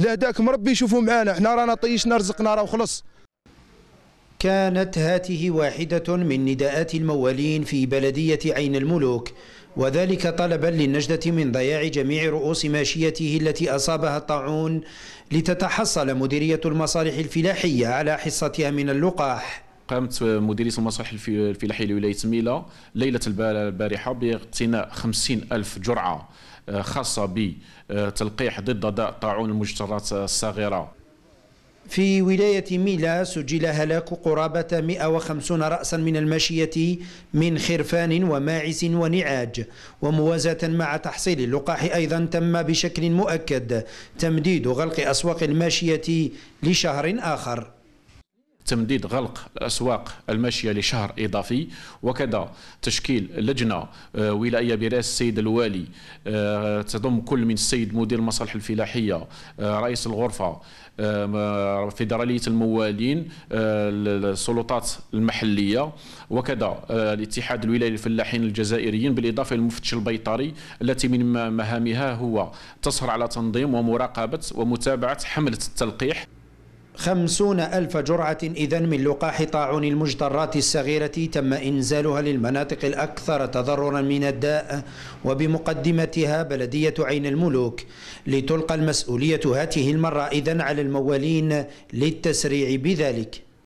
لهداك مربي يشوفوا معانا حنا رانا طيشنا رزقنا راه وخلص كانت هاته واحدة من نداءات الموالين في بلدية عين الملوك وذلك طلبا للنجدة من ضياع جميع رؤوس ماشيته التي أصابها الطاعون لتتحصل مديرية المصالح الفلاحية على حصتها من اللقاح قامت مديريه المصالح الفلاحيه لولايه ميلا ليله البارحه باقتناء 50 الف جرعه آه، خاصه بتلقيح ضد داء طاعون المجترات الصغيره في ولاية ميلا سجل هلاك قرابة 150 رأسا من الماشية من خرفان وماعز ونعاج وموازاة مع تحصيل اللقاح أيضا تم بشكل مؤكد تمديد غلق أسواق الماشية لشهر آخر تمديد غلق الاسواق الماشيه لشهر اضافي وكذا تشكيل لجنه آه، ولائيه برئاسه السيد الوالي آه، تضم كل من السيد مدير المصالح الفلاحيه آه، رئيس الغرفه فيدراليه الموالين السلطات المحليه وكذا الاتحاد الولايي للفلاحين الجزائريين بالاضافه للمفتش البيطري التي من مهامها هو تصهر على تنظيم ومراقبه ومتابعه حمله التلقيح خمسون ألف جرعة إذا من لقاح طاعون المجدرات الصغيرة تم إنزالها للمناطق الأكثر تضررا من الداء وبمقدمتها بلدية عين الملوك لتلقى المسؤولية هاته المرة إذا على الموالين للتسريع بذلك